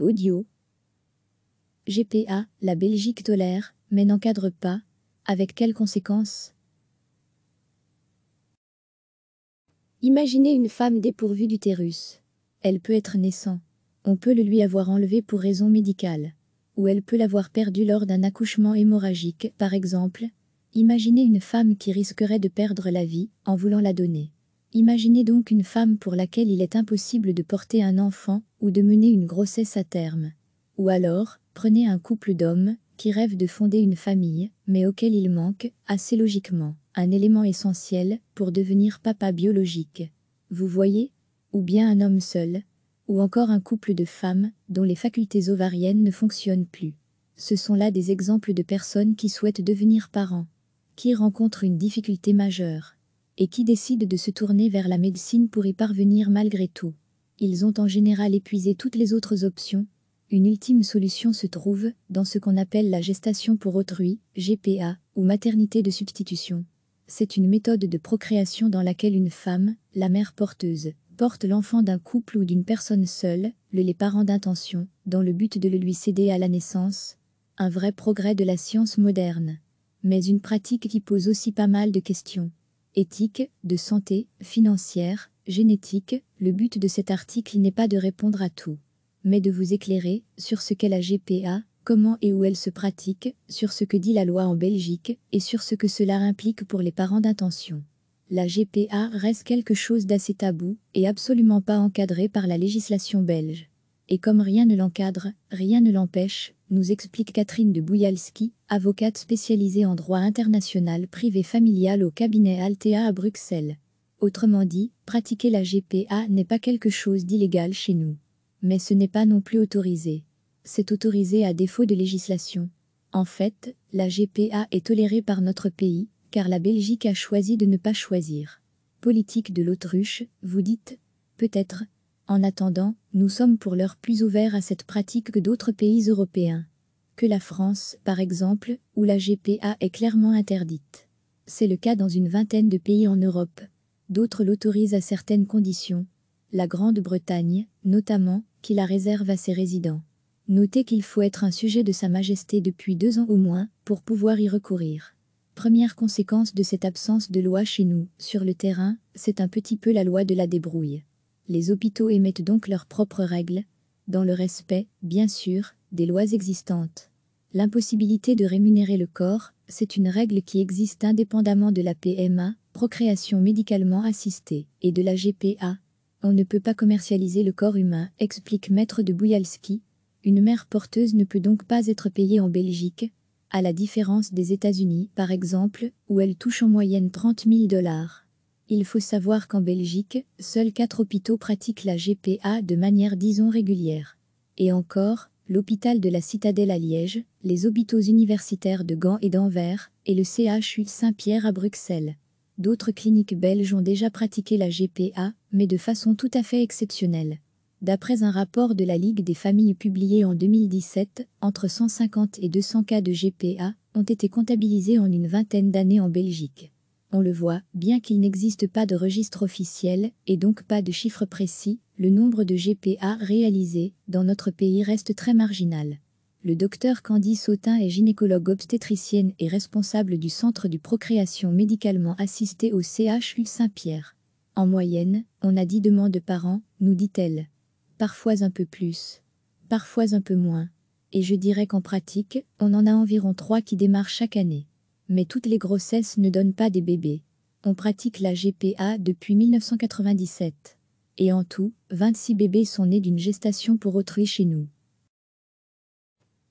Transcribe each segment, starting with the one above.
Audio. GPA, la Belgique tolère, mais n'encadre pas, avec quelles conséquences Imaginez une femme dépourvue d'utérus. Elle peut être naissant. On peut le lui avoir enlevé pour raison médicale. Ou elle peut l'avoir perdu lors d'un accouchement hémorragique, par exemple. Imaginez une femme qui risquerait de perdre la vie en voulant la donner. Imaginez donc une femme pour laquelle il est impossible de porter un enfant ou de mener une grossesse à terme. Ou alors, prenez un couple d'hommes qui rêvent de fonder une famille, mais auquel il manque, assez logiquement, un élément essentiel pour devenir papa biologique. Vous voyez Ou bien un homme seul, ou encore un couple de femmes dont les facultés ovariennes ne fonctionnent plus. Ce sont là des exemples de personnes qui souhaitent devenir parents, qui rencontrent une difficulté majeure et qui décident de se tourner vers la médecine pour y parvenir malgré tout. Ils ont en général épuisé toutes les autres options. Une ultime solution se trouve dans ce qu'on appelle la gestation pour autrui, GPA, ou maternité de substitution. C'est une méthode de procréation dans laquelle une femme, la mère porteuse, porte l'enfant d'un couple ou d'une personne seule, le les parents d'intention, dans le but de le lui céder à la naissance. Un vrai progrès de la science moderne. Mais une pratique qui pose aussi pas mal de questions éthique, de santé, financière, génétique, le but de cet article n'est pas de répondre à tout, mais de vous éclairer sur ce qu'est la GPA, comment et où elle se pratique, sur ce que dit la loi en Belgique et sur ce que cela implique pour les parents d'intention. La GPA reste quelque chose d'assez tabou et absolument pas encadré par la législation belge. Et comme rien ne l'encadre, rien ne l'empêche, nous explique Catherine de Bouyalski, avocate spécialisée en droit international privé familial au cabinet Altea à Bruxelles. Autrement dit, pratiquer la GPA n'est pas quelque chose d'illégal chez nous. Mais ce n'est pas non plus autorisé. C'est autorisé à défaut de législation. En fait, la GPA est tolérée par notre pays, car la Belgique a choisi de ne pas choisir. Politique de l'autruche, vous dites Peut-être, en attendant, nous sommes pour l'heure plus ouverts à cette pratique que d'autres pays européens. Que la France, par exemple, où la GPA est clairement interdite. C'est le cas dans une vingtaine de pays en Europe. D'autres l'autorisent à certaines conditions. La Grande-Bretagne, notamment, qui la réserve à ses résidents. Notez qu'il faut être un sujet de Sa Majesté depuis deux ans au moins pour pouvoir y recourir. Première conséquence de cette absence de loi chez nous, sur le terrain, c'est un petit peu la loi de la débrouille. Les hôpitaux émettent donc leurs propres règles, dans le respect, bien sûr, des lois existantes. L'impossibilité de rémunérer le corps, c'est une règle qui existe indépendamment de la PMA, procréation médicalement assistée, et de la GPA. On ne peut pas commercialiser le corps humain, explique Maître de Bouyalski. Une mère porteuse ne peut donc pas être payée en Belgique, à la différence des États-Unis par exemple, où elle touche en moyenne 30 000 dollars. Il faut savoir qu'en Belgique, seuls quatre hôpitaux pratiquent la GPA de manière disons régulière. Et encore, l'hôpital de la Citadelle à Liège, les hôpitaux universitaires de Gand et d'Anvers, et le CHU Saint-Pierre à Bruxelles. D'autres cliniques belges ont déjà pratiqué la GPA, mais de façon tout à fait exceptionnelle. D'après un rapport de la Ligue des familles publié en 2017, entre 150 et 200 cas de GPA ont été comptabilisés en une vingtaine d'années en Belgique on le voit, bien qu'il n'existe pas de registre officiel, et donc pas de chiffres précis, le nombre de GPA réalisés dans notre pays reste très marginal. Le docteur Candy Sautin est gynécologue obstétricienne et responsable du Centre du procréation médicalement assistée au CHU Saint-Pierre. En moyenne, on a 10 demandes par an, nous dit-elle. Parfois un peu plus, parfois un peu moins. Et je dirais qu'en pratique, on en a environ 3 qui démarrent chaque année. Mais toutes les grossesses ne donnent pas des bébés. On pratique la GPA depuis 1997. Et en tout, 26 bébés sont nés d'une gestation pour autrui chez nous.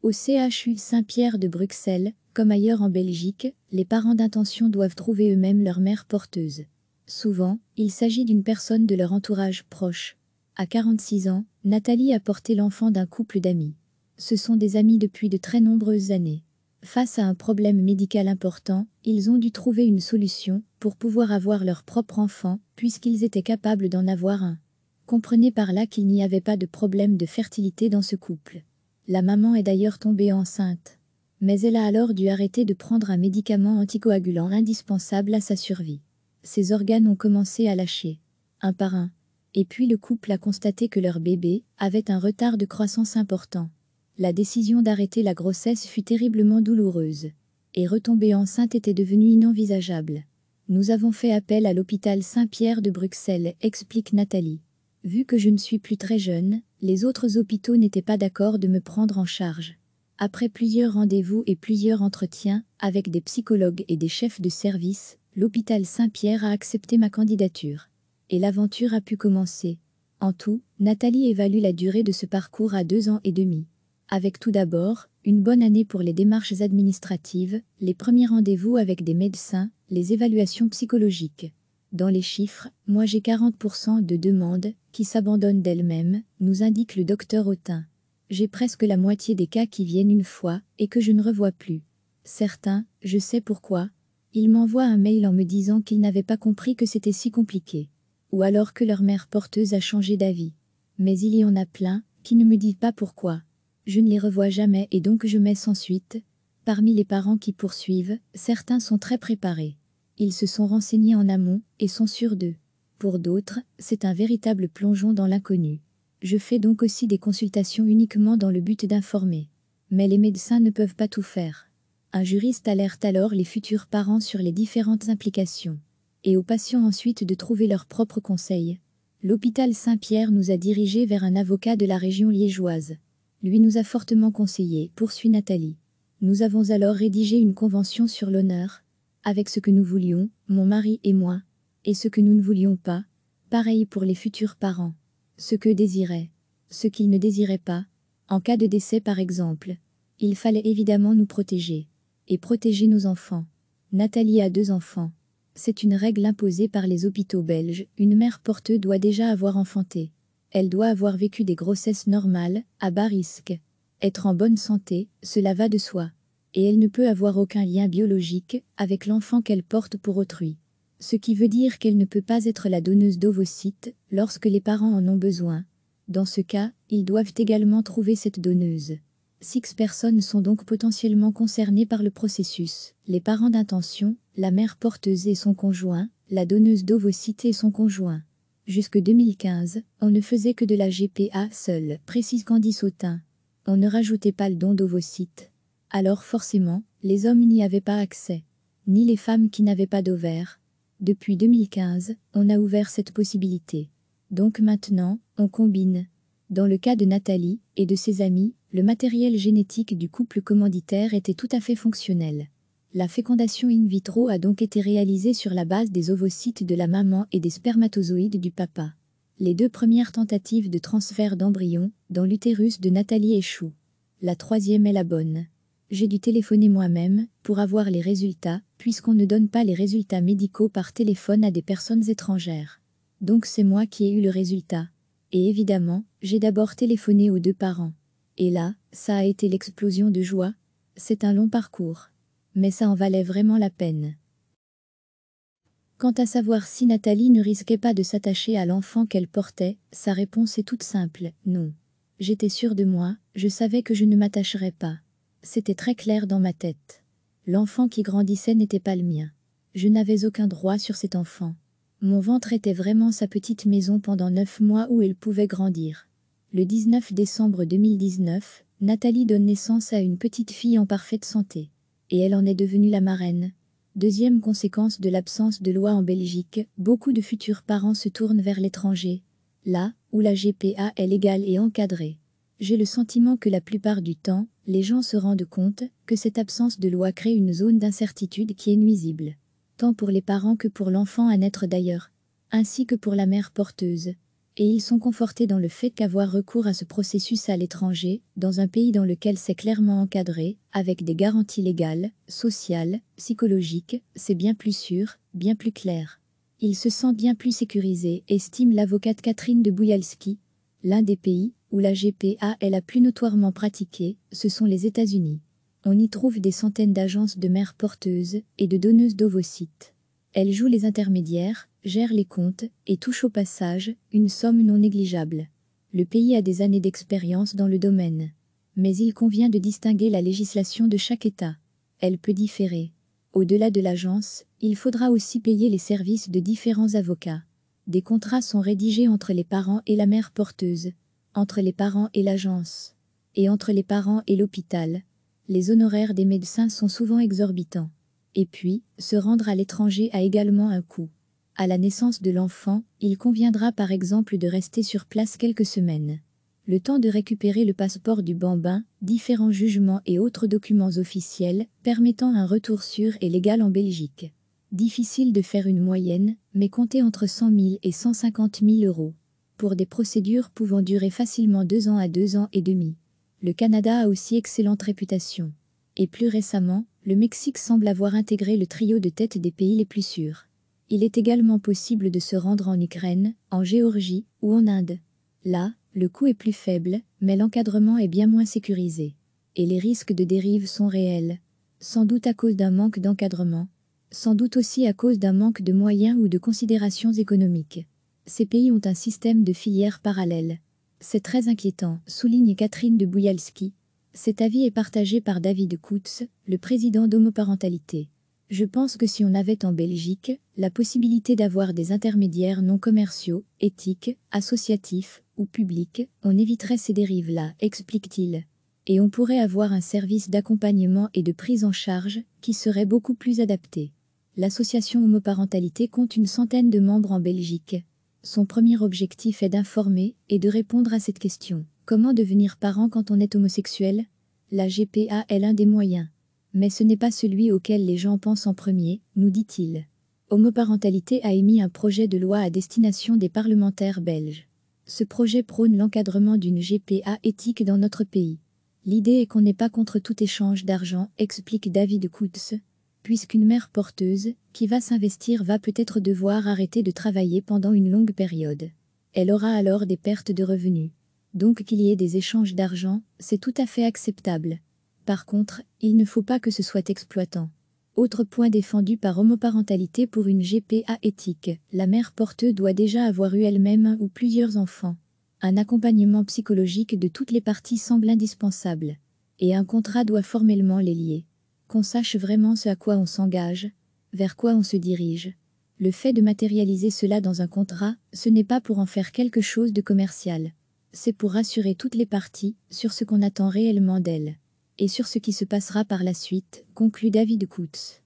Au CHU Saint-Pierre de Bruxelles, comme ailleurs en Belgique, les parents d'intention doivent trouver eux-mêmes leur mère porteuse. Souvent, il s'agit d'une personne de leur entourage proche. À 46 ans, Nathalie a porté l'enfant d'un couple d'amis. Ce sont des amis depuis de très nombreuses années. Face à un problème médical important, ils ont dû trouver une solution pour pouvoir avoir leur propre enfant, puisqu'ils étaient capables d'en avoir un. Comprenez par là qu'il n'y avait pas de problème de fertilité dans ce couple. La maman est d'ailleurs tombée enceinte. Mais elle a alors dû arrêter de prendre un médicament anticoagulant indispensable à sa survie. Ses organes ont commencé à lâcher, un par un. Et puis le couple a constaté que leur bébé avait un retard de croissance important. La décision d'arrêter la grossesse fut terriblement douloureuse. Et retomber enceinte était devenue inenvisageable. Nous avons fait appel à l'hôpital Saint-Pierre de Bruxelles, explique Nathalie. Vu que je ne suis plus très jeune, les autres hôpitaux n'étaient pas d'accord de me prendre en charge. Après plusieurs rendez-vous et plusieurs entretiens, avec des psychologues et des chefs de service, l'hôpital Saint-Pierre a accepté ma candidature. Et l'aventure a pu commencer. En tout, Nathalie évalue la durée de ce parcours à deux ans et demi avec tout d'abord une bonne année pour les démarches administratives, les premiers rendez-vous avec des médecins, les évaluations psychologiques. Dans les chiffres, moi j'ai 40% de demandes qui s'abandonnent d'elles-mêmes, nous indique le docteur Autin. J'ai presque la moitié des cas qui viennent une fois et que je ne revois plus. Certains, je sais pourquoi, ils m'envoient un mail en me disant qu'ils n'avaient pas compris que c'était si compliqué. Ou alors que leur mère porteuse a changé d'avis. Mais il y en a plein qui ne me disent pas pourquoi je ne les revois jamais et donc je mets sans suite. Parmi les parents qui poursuivent, certains sont très préparés. Ils se sont renseignés en amont et sont sûrs d'eux. Pour d'autres, c'est un véritable plongeon dans l'inconnu. Je fais donc aussi des consultations uniquement dans le but d'informer. Mais les médecins ne peuvent pas tout faire. Un juriste alerte alors les futurs parents sur les différentes implications. Et aux patients ensuite de trouver leurs propres conseils. L'hôpital Saint-Pierre nous a dirigés vers un avocat de la région liégeoise lui nous a fortement conseillé, poursuit Nathalie. Nous avons alors rédigé une convention sur l'honneur, avec ce que nous voulions, mon mari et moi, et ce que nous ne voulions pas, pareil pour les futurs parents, ce que désiraient, ce qu'ils ne désiraient pas, en cas de décès par exemple. Il fallait évidemment nous protéger, et protéger nos enfants. Nathalie a deux enfants. C'est une règle imposée par les hôpitaux belges, une mère porteuse doit déjà avoir enfanté. Elle doit avoir vécu des grossesses normales, à bas risque. Être en bonne santé, cela va de soi. Et elle ne peut avoir aucun lien biologique avec l'enfant qu'elle porte pour autrui. Ce qui veut dire qu'elle ne peut pas être la donneuse d'ovocytes lorsque les parents en ont besoin. Dans ce cas, ils doivent également trouver cette donneuse. Six personnes sont donc potentiellement concernées par le processus. Les parents d'intention, la mère porteuse et son conjoint, la donneuse d'ovocytes et son conjoint. Jusque 2015, on ne faisait que de la GPA seule, précise Candice Sautin. On ne rajoutait pas le don d'ovocytes. Alors forcément, les hommes n'y avaient pas accès, ni les femmes qui n'avaient pas d'ovaires. Depuis 2015, on a ouvert cette possibilité. Donc maintenant, on combine. Dans le cas de Nathalie et de ses amis, le matériel génétique du couple commanditaire était tout à fait fonctionnel. La fécondation in vitro a donc été réalisée sur la base des ovocytes de la maman et des spermatozoïdes du papa. Les deux premières tentatives de transfert d'embryons dans l'utérus de Nathalie échouent. La troisième est la bonne. J'ai dû téléphoner moi-même pour avoir les résultats, puisqu'on ne donne pas les résultats médicaux par téléphone à des personnes étrangères. Donc c'est moi qui ai eu le résultat. Et évidemment, j'ai d'abord téléphoné aux deux parents. Et là, ça a été l'explosion de joie. C'est un long parcours mais ça en valait vraiment la peine. Quant à savoir si Nathalie ne risquait pas de s'attacher à l'enfant qu'elle portait, sa réponse est toute simple, non. J'étais sûre de moi, je savais que je ne m'attacherais pas. C'était très clair dans ma tête. L'enfant qui grandissait n'était pas le mien. Je n'avais aucun droit sur cet enfant. Mon ventre était vraiment sa petite maison pendant neuf mois où elle pouvait grandir. Le 19 décembre 2019, Nathalie donne naissance à une petite fille en parfaite santé et elle en est devenue la marraine. Deuxième conséquence de l'absence de loi en Belgique, beaucoup de futurs parents se tournent vers l'étranger. Là, où la GPA est légale et encadrée. J'ai le sentiment que la plupart du temps, les gens se rendent compte que cette absence de loi crée une zone d'incertitude qui est nuisible. Tant pour les parents que pour l'enfant à naître d'ailleurs. Ainsi que pour la mère porteuse et ils sont confortés dans le fait qu'avoir recours à ce processus à l'étranger, dans un pays dans lequel c'est clairement encadré, avec des garanties légales, sociales, psychologiques, c'est bien plus sûr, bien plus clair. Il se sent bien plus sécurisé, estime l'avocate Catherine de Bouyalski. L'un des pays où la GPA est la plus notoirement pratiquée, ce sont les États-Unis. On y trouve des centaines d'agences de mères porteuses et de donneuses d'ovocytes. Elles jouent les intermédiaires, gère les comptes et touche au passage une somme non négligeable. Le pays a des années d'expérience dans le domaine. Mais il convient de distinguer la législation de chaque État. Elle peut différer. Au-delà de l'agence, il faudra aussi payer les services de différents avocats. Des contrats sont rédigés entre les parents et la mère porteuse, entre les parents et l'agence, et entre les parents et l'hôpital. Les honoraires des médecins sont souvent exorbitants. Et puis, se rendre à l'étranger a également un coût. À la naissance de l'enfant, il conviendra par exemple de rester sur place quelques semaines. Le temps de récupérer le passeport du bambin, différents jugements et autres documents officiels permettant un retour sûr et légal en Belgique. Difficile de faire une moyenne, mais comptez entre 100 000 et 150 000 euros. Pour des procédures pouvant durer facilement deux ans à deux ans et demi. Le Canada a aussi excellente réputation. Et plus récemment, le Mexique semble avoir intégré le trio de tête des pays les plus sûrs. Il est également possible de se rendre en Ukraine, en Géorgie ou en Inde. Là, le coût est plus faible, mais l'encadrement est bien moins sécurisé. Et les risques de dérive sont réels. Sans doute à cause d'un manque d'encadrement, sans doute aussi à cause d'un manque de moyens ou de considérations économiques. Ces pays ont un système de filières parallèles. C'est très inquiétant, souligne Catherine de Boujalski. Cet avis est partagé par David Koutz, le président d'Homoparentalité. Je pense que si on avait en Belgique la possibilité d'avoir des intermédiaires non commerciaux, éthiques, associatifs ou publics, on éviterait ces dérives-là, explique-t-il. Et on pourrait avoir un service d'accompagnement et de prise en charge qui serait beaucoup plus adapté. L'association Homoparentalité compte une centaine de membres en Belgique. Son premier objectif est d'informer et de répondre à cette question. Comment devenir parent quand on est homosexuel La GPA est l'un des moyens. Mais ce n'est pas celui auquel les gens pensent en premier, nous dit-il. Homoparentalité a émis un projet de loi à destination des parlementaires belges. Ce projet prône l'encadrement d'une GPA éthique dans notre pays. L'idée est qu'on n'est pas contre tout échange d'argent, explique David Coutts, puisqu'une mère porteuse, qui va s'investir va peut-être devoir arrêter de travailler pendant une longue période. Elle aura alors des pertes de revenus. Donc qu'il y ait des échanges d'argent, c'est tout à fait acceptable. Par contre, il ne faut pas que ce soit exploitant. Autre point défendu par homoparentalité pour une GPA éthique, la mère porteuse doit déjà avoir eu elle-même ou plusieurs enfants. Un accompagnement psychologique de toutes les parties semble indispensable. Et un contrat doit formellement les lier. Qu'on sache vraiment ce à quoi on s'engage, vers quoi on se dirige. Le fait de matérialiser cela dans un contrat, ce n'est pas pour en faire quelque chose de commercial. C'est pour rassurer toutes les parties sur ce qu'on attend réellement d'elles et sur ce qui se passera par la suite, conclut David Coutts.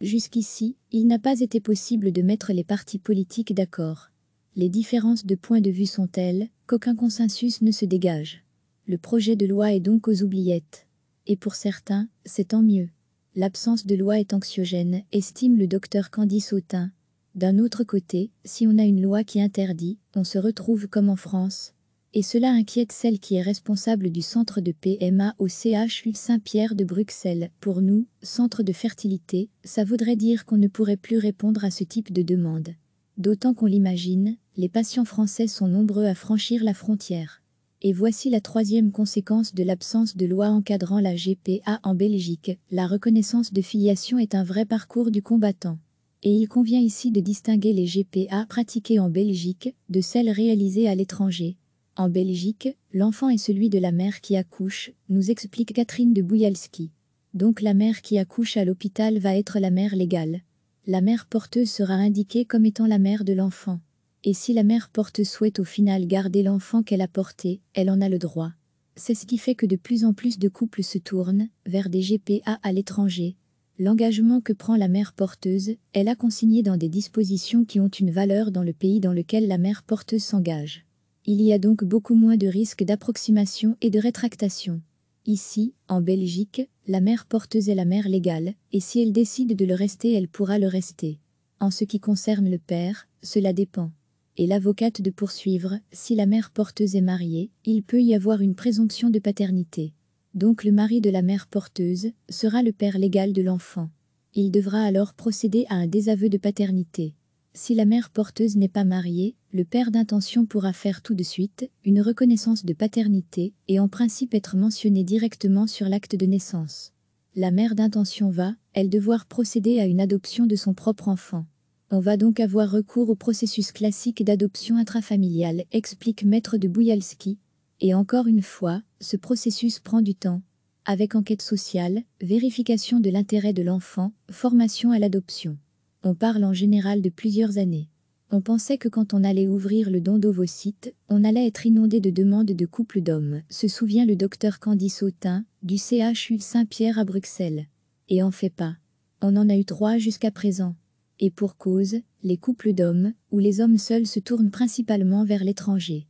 Jusqu'ici, il n'a pas été possible de mettre les partis politiques d'accord. Les différences de point de vue sont telles qu'aucun consensus ne se dégage. Le projet de loi est donc aux oubliettes. Et pour certains, c'est tant mieux. L'absence de loi est anxiogène, estime le docteur Candice Autain. D'un autre côté, si on a une loi qui interdit, on se retrouve comme en France, et cela inquiète celle qui est responsable du centre de PMA au CHU Saint-Pierre de Bruxelles. Pour nous, centre de fertilité, ça voudrait dire qu'on ne pourrait plus répondre à ce type de demande. D'autant qu'on l'imagine, les patients français sont nombreux à franchir la frontière. Et voici la troisième conséquence de l'absence de loi encadrant la GPA en Belgique, la reconnaissance de filiation est un vrai parcours du combattant et il convient ici de distinguer les GPA pratiquées en Belgique de celles réalisées à l'étranger, en Belgique, l'enfant est celui de la mère qui accouche, nous explique Catherine de Bouyalski. Donc la mère qui accouche à l'hôpital va être la mère légale. La mère porteuse sera indiquée comme étant la mère de l'enfant. Et si la mère porteuse souhaite au final garder l'enfant qu'elle a porté, elle en a le droit. C'est ce qui fait que de plus en plus de couples se tournent vers des GPA à l'étranger. L'engagement que prend la mère porteuse elle a consigné dans des dispositions qui ont une valeur dans le pays dans lequel la mère porteuse s'engage. Il y a donc beaucoup moins de risques d'approximation et de rétractation. Ici, en Belgique, la mère porteuse est la mère légale, et si elle décide de le rester, elle pourra le rester. En ce qui concerne le père, cela dépend. Et l'avocate de poursuivre, si la mère porteuse est mariée, il peut y avoir une présomption de paternité. Donc le mari de la mère porteuse sera le père légal de l'enfant. Il devra alors procéder à un désaveu de paternité. Si la mère porteuse n'est pas mariée, le père d'intention pourra faire tout de suite une reconnaissance de paternité et en principe être mentionné directement sur l'acte de naissance. La mère d'intention va, elle, devoir procéder à une adoption de son propre enfant. On va donc avoir recours au processus classique d'adoption intrafamiliale, explique Maître de Bouyalski. Et encore une fois, ce processus prend du temps. Avec enquête sociale, vérification de l'intérêt de l'enfant, formation à l'adoption. On parle en général de plusieurs années. On pensait que quand on allait ouvrir le don d'ovocytes, on allait être inondé de demandes de couples d'hommes, se souvient le docteur Candice Autin, du CHU Saint-Pierre à Bruxelles. Et en fait pas. On en a eu trois jusqu'à présent. Et pour cause, les couples d'hommes, ou les hommes seuls se tournent principalement vers l'étranger.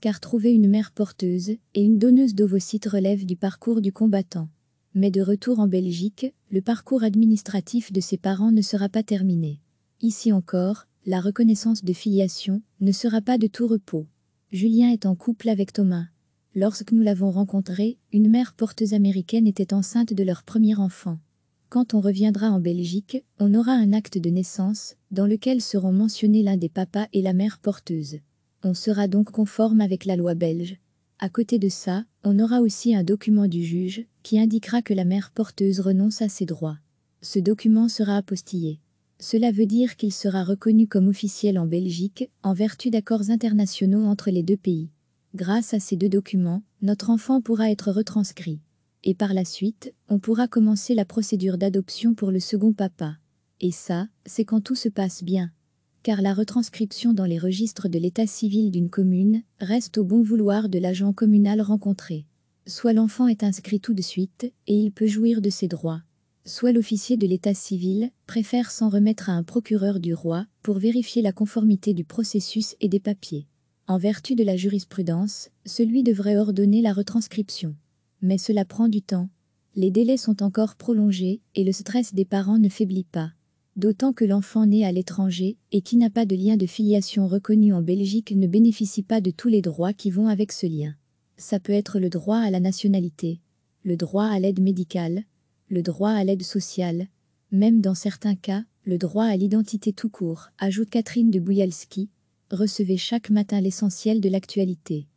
Car trouver une mère porteuse et une donneuse d'ovocytes relève du parcours du combattant. Mais de retour en Belgique, le parcours administratif de ses parents ne sera pas terminé. Ici encore, la reconnaissance de filiation ne sera pas de tout repos. Julien est en couple avec Thomas. Lorsque nous l'avons rencontré, une mère porteuse américaine était enceinte de leur premier enfant. Quand on reviendra en Belgique, on aura un acte de naissance, dans lequel seront mentionnés l'un des papas et la mère porteuse. On sera donc conforme avec la loi belge. À côté de ça, on aura aussi un document du juge qui indiquera que la mère porteuse renonce à ses droits. Ce document sera apostillé. Cela veut dire qu'il sera reconnu comme officiel en Belgique, en vertu d'accords internationaux entre les deux pays. Grâce à ces deux documents, notre enfant pourra être retranscrit. Et par la suite, on pourra commencer la procédure d'adoption pour le second papa. Et ça, c'est quand tout se passe bien. Car la retranscription dans les registres de l'état civil d'une commune reste au bon vouloir de l'agent communal rencontré. Soit l'enfant est inscrit tout de suite, et il peut jouir de ses droits soit l'officier de l'état civil, préfère s'en remettre à un procureur du roi pour vérifier la conformité du processus et des papiers. En vertu de la jurisprudence, celui devrait ordonner la retranscription. Mais cela prend du temps. Les délais sont encore prolongés et le stress des parents ne faiblit pas. D'autant que l'enfant né à l'étranger et qui n'a pas de lien de filiation reconnu en Belgique ne bénéficie pas de tous les droits qui vont avec ce lien. Ça peut être le droit à la nationalité, le droit à l'aide médicale, le droit à l'aide sociale, même dans certains cas, le droit à l'identité tout court, ajoute Catherine de Bouyalski. recevez chaque matin l'essentiel de l'actualité.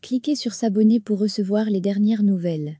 Cliquez sur s'abonner pour recevoir les dernières nouvelles.